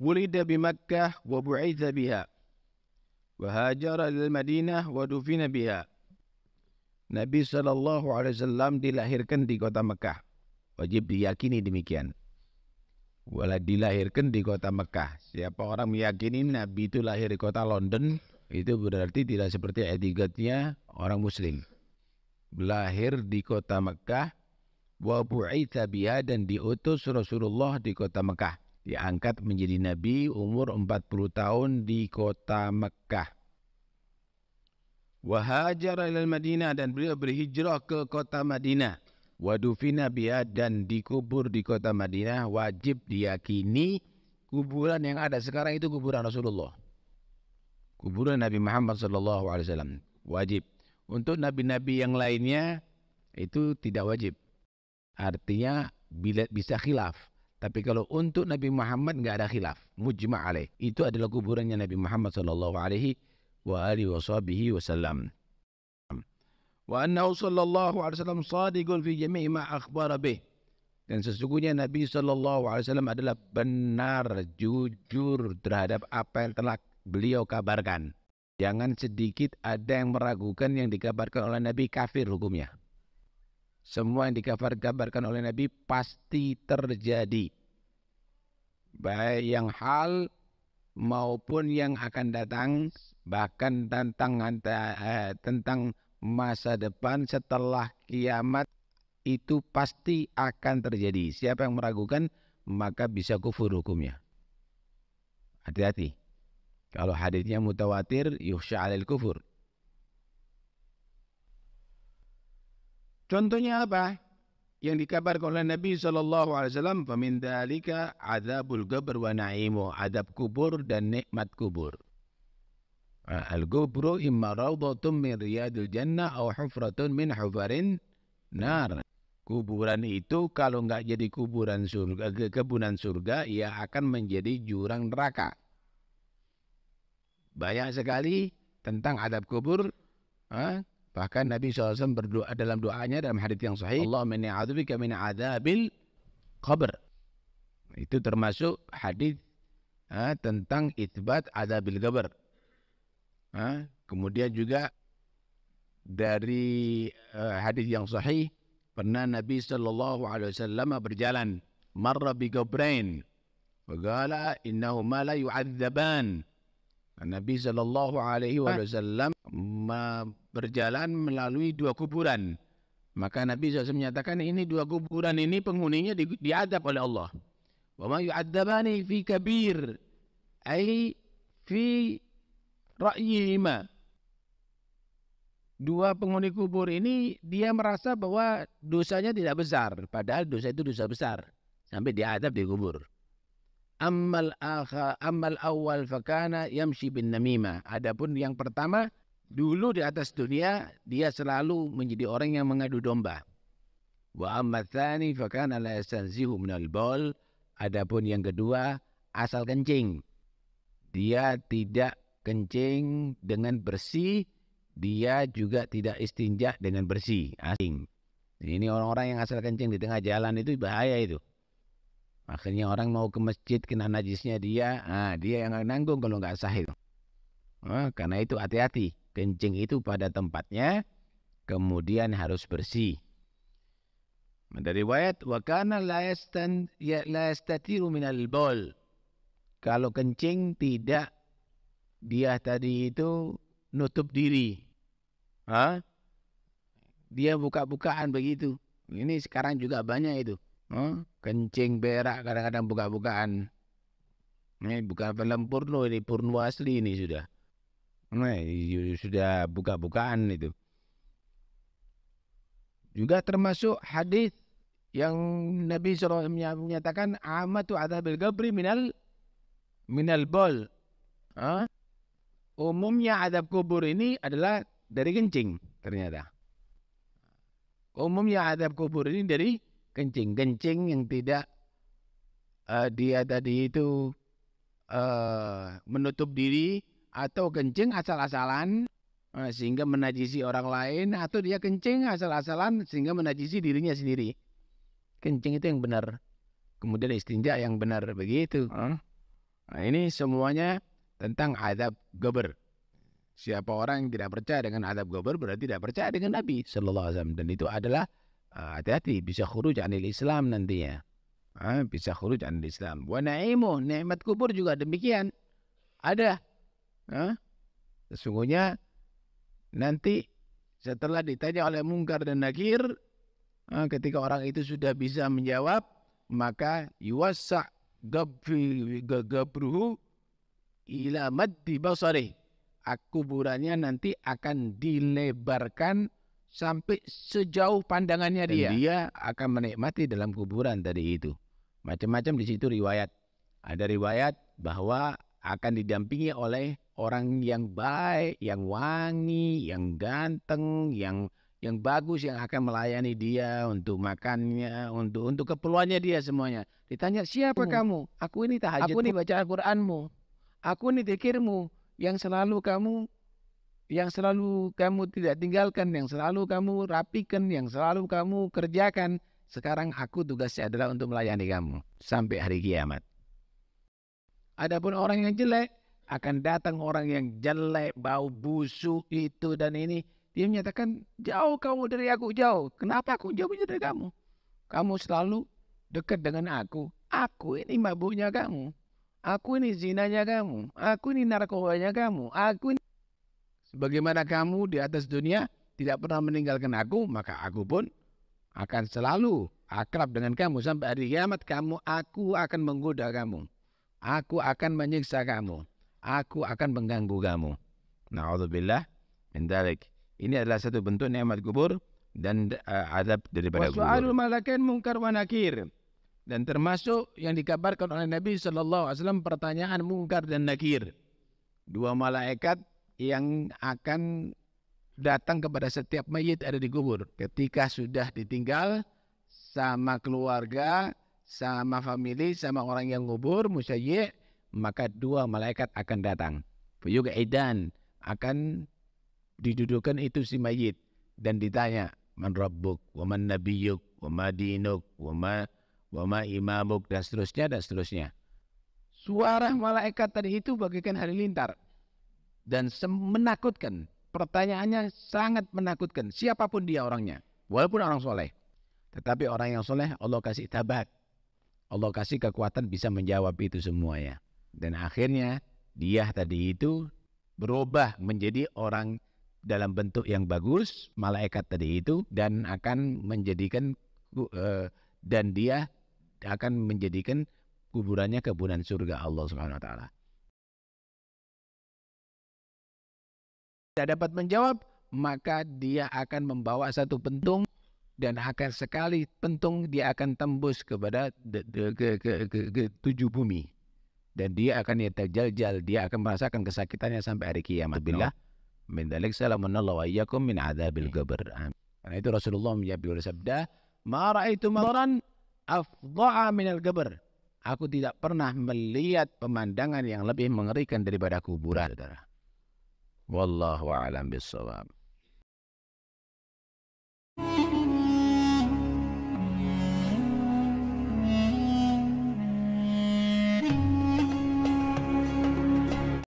ولد بمكة وبعث بها وهاجر إلى المدينة ودفن بها Nabi Shallallahu Alaihi Wasallam dilahirkan di kota Mekah. Wajib diyakini demikian. Wala dilahirkan di kota Mekah. Siapa orang meyakini Nabi itu lahir di kota London, itu berarti tidak seperti etiketnya orang Muslim. Lahir di kota Mekah, wa bu'itha biha dan diutus Rasulullah di kota Mekah diangkat menjadi nabi umur 40 tahun di kota Mekah. Wahajar ilal Madinah dan beliau berhijrah ke kota Madinah. Wadufina biha dan dikubur di kota Madinah wajib diyakini kuburan yang ada sekarang itu kuburan Rasulullah. Kuburan Nabi Muhammad SAW wajib. Untuk nabi-nabi yang lainnya itu tidak wajib. Artinya bila bisa khilaf. Tapi kalau untuk Nabi Muhammad nggak ada khilaf, mujma' alaih. Itu adalah kuburannya Nabi Muhammad sallallahu alaihi wa alihi wasallam. Wa annahu sallallahu alaihi wasallam shadiqun fi jami'i ma akhbara bih. Dan sesungguhnya Nabi sallallahu alaihi wasallam adalah benar, jujur terhadap apa yang telah beliau kabarkan. Jangan sedikit ada yang meragukan yang dikabarkan oleh Nabi kafir hukumnya. Semua yang dikabar-kabarkan oleh Nabi pasti terjadi. Baik yang hal maupun yang akan datang, bahkan tentang eh, tentang masa depan setelah kiamat itu pasti akan terjadi. Siapa yang meragukan maka bisa kufur hukumnya. Hati-hati. Kalau hadisnya mutawatir, yuhsya alil kufur. Contohnya apa? Yang dikabarkan oleh Nabi Shallallahu Alaihi Wasallam, "Pemindalika adabul gubur wa naimu, adab kubur dan nikmat kubur." Al-gubru imma rawdatun min riyadil jannah atau hufratun min hufarin nar. Kuburan itu kalau nggak jadi kuburan surga, ke kebunan surga, ia akan menjadi jurang neraka. Banyak sekali tentang adab kubur, ha? Bahkan Nabi SAW berdoa dalam doanya dalam hadits yang sahih, iya. Allah inni a'udzubika min adzabil qabr. Itu termasuk hadits eh, tentang itbat adzabil qabr. Eh, kemudian juga dari eh, hadits yang sahih pernah Nabi Shallallahu Alaihi Wasallam berjalan marra bi qabrain faqala innahuma la yu'adzaban Nabi Shallallahu Alaihi ah. Wasallam berjalan melalui dua kuburan. Maka Nabi SAW menyatakan ini dua kuburan ini penghuninya di, diadab oleh Allah. Wa ma yu'adzabani fi kabir ai fi ra'yihima. Dua penghuni kubur ini dia merasa bahwa dosanya tidak besar, padahal dosa itu dosa besar sampai diadab di kubur. Ammal akha ammal awal fakana yamshi bin namima. Adapun yang pertama Dulu di atas dunia dia selalu menjadi orang yang mengadu domba. Wa amatani fakana ala esanzihu minal bol. Adapun yang kedua asal kencing. Dia tidak kencing dengan bersih, dia juga tidak istinja dengan bersih, asing. Ini orang-orang yang asal kencing di tengah jalan itu bahaya itu. Akhirnya orang mau ke masjid kena najisnya dia, ah dia yang nanggung kalau nggak sah itu. Nah, karena itu hati-hati kencing itu pada tempatnya, kemudian harus bersih. Dari riwayat wakana laestan ya laestati yastatiru bol. Kalau kencing tidak dia tadi itu nutup diri. Hah? Dia buka-bukaan begitu. Ini sekarang juga banyak itu. Huh? Kencing berak kadang-kadang buka-bukaan. Ini bukan film porno ini, porno asli ini sudah. Anu ya, sudah buka-bukaan itu. Juga termasuk hadis yang Nabi SAW menyatakan amatu adabil gabri minal minal bol. Huh? Umumnya adab kubur ini adalah dari kencing ternyata. Umumnya adab kubur ini dari kencing. Kencing yang tidak uh, dia tadi itu uh, menutup diri atau kencing asal-asalan eh, sehingga menajisi orang lain atau dia kencing asal-asalan sehingga menajisi dirinya sendiri. Kencing itu yang benar. Kemudian istinja yang benar begitu. Hmm. Nah, ini semuanya tentang adab gober. Siapa orang yang tidak percaya dengan adab gober berarti tidak percaya dengan Nabi Shallallahu Alaihi Wasallam dan itu adalah eh, hati-hati bisa khuruj anil Islam nantinya. Uh, bisa khuruj anil Islam. Wa naimu nikmat kubur juga demikian. Ada Hah? Sesungguhnya nanti setelah ditanya oleh mungkar dan nakir, eh, ketika orang itu sudah bisa menjawab, maka yuwasa gabruhu ila maddi basari. Kuburannya nanti akan dilebarkan sampai sejauh pandangannya dan dia. dia akan menikmati dalam kuburan tadi itu. Macam-macam di situ riwayat. Ada riwayat bahwa akan didampingi oleh orang yang baik, yang wangi, yang ganteng, yang yang bagus yang akan melayani dia untuk makannya, untuk untuk keperluannya dia semuanya. Ditanya siapa hmm. kamu? Aku ini tahajud. Aku ini baca Al-Qur'anmu. Aku ini zikirmu yang selalu kamu yang selalu kamu tidak tinggalkan, yang selalu kamu rapikan, yang selalu kamu kerjakan. Sekarang aku tugasnya adalah untuk melayani kamu sampai hari kiamat. Adapun orang yang jelek, akan datang orang yang jelek, bau busuk itu dan ini. Dia menyatakan, jauh kamu dari aku, jauh. Kenapa aku jauh dari kamu? Kamu selalu dekat dengan aku. Aku ini mabuknya kamu. Aku ini zinanya kamu. Aku ini narkobanya kamu. Aku ini... Sebagaimana kamu di atas dunia tidak pernah meninggalkan aku, maka aku pun akan selalu akrab dengan kamu. Sampai hari kiamat kamu, aku akan menggoda kamu. Aku akan menyiksa kamu aku akan mengganggu kamu. Na'udzubillah min dalik. Ini adalah satu bentuk nikmat kubur dan uh, adab daripada kubur. Wasu'alul malakain mungkar wa nakir. Dan termasuk yang dikabarkan oleh Nabi Shallallahu Alaihi Wasallam pertanyaan mungkar dan nakir. Dua malaikat yang akan datang kepada setiap mayit ada di kubur. Ketika sudah ditinggal sama keluarga, sama family, sama orang yang kubur, musyayyi, maka dua malaikat akan datang. Fuyuk Aidan akan didudukan itu si mayit dan ditanya man rabbuk wa man nabiyuk wa ma dinuk wa ma wa ma imamuk dan seterusnya dan seterusnya. Suara malaikat tadi itu bagaikan lintar dan menakutkan. Pertanyaannya sangat menakutkan siapapun dia orangnya, walaupun orang soleh. Tetapi orang yang soleh Allah kasih tabat. Allah kasih kekuatan bisa menjawab itu semuanya. Dan akhirnya dia tadi itu berubah menjadi orang dalam bentuk yang bagus, malaikat tadi itu dan akan menjadikan uh, dan dia akan menjadikan kuburannya kebunan surga Allah Subhanahu wa taala. Tidak dapat menjawab, maka dia akan membawa satu pentung dan akan sekali pentung dia akan tembus kepada ke, ke, ke, ke, ke tujuh bumi dan dia akan ya jal dia akan merasakan kesakitannya sampai hari kiamat bila min dalik salamunallahu wa iyyakum min adzabil iya. qabr karena itu Rasulullah menjawab sabda ma raaitu mararan afdha'a min al qabr aku tidak pernah melihat pemandangan yang lebih mengerikan daripada kuburan saudara wallahu a'lam bissawab